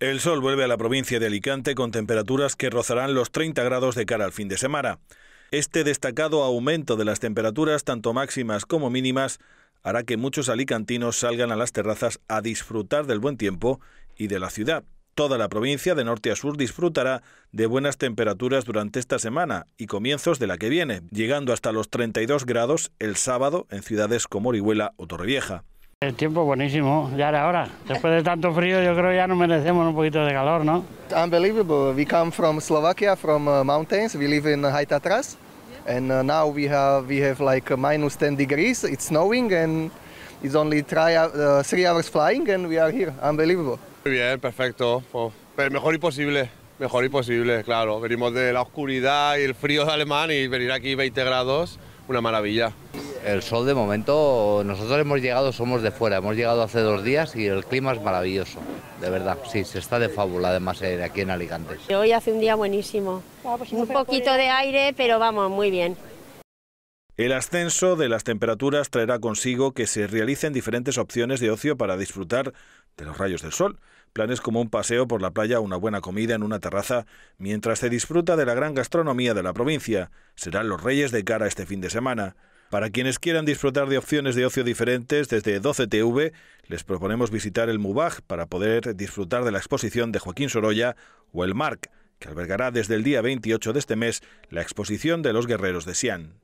El sol vuelve a la provincia de Alicante con temperaturas que rozarán los 30 grados de cara al fin de semana. Este destacado aumento de las temperaturas, tanto máximas como mínimas, hará que muchos alicantinos salgan a las terrazas a disfrutar del buen tiempo y de la ciudad. Toda la provincia de norte a sur disfrutará de buenas temperaturas durante esta semana y comienzos de la que viene, llegando hasta los 32 grados el sábado en ciudades como Orihuela o Torrevieja. El tiempo buenísimo, ya era hora. Después de tanto frío, yo creo ya nos merecemos un poquito de calor, ¿no? Unbelievable. We come from Slovakia, from uh, mountains. We live in High uh, Tatras, and uh, now we have we have like uh, minus 10 degrees. It's snowing and it's only 3 uh, hours flying, and we are here. Unbelievable. Muy bien, perfecto. Pero pues, pues, mejor imposible. Mejor imposible, claro. Venimos de la oscuridad y el frío de Alemán y venir aquí 20 grados, una maravilla. El sol de momento, nosotros hemos llegado, somos de fuera, hemos llegado hace dos días y el clima es maravilloso, de verdad, sí, se está de fábula además eh, aquí en Alicante. Hoy hace un día buenísimo, ah, pues un poquito de aire, pero vamos, muy bien. El ascenso de las temperaturas traerá consigo que se realicen diferentes opciones de ocio para disfrutar de los rayos del sol, planes como un paseo por la playa, una buena comida en una terraza, mientras se disfruta de la gran gastronomía de la provincia. Serán los reyes de cara este fin de semana. Para quienes quieran disfrutar de opciones de ocio diferentes, desde 12TV les proponemos visitar el MUBAG para poder disfrutar de la exposición de Joaquín Sorolla o el MARC, que albergará desde el día 28 de este mes la exposición de los guerreros de Sian.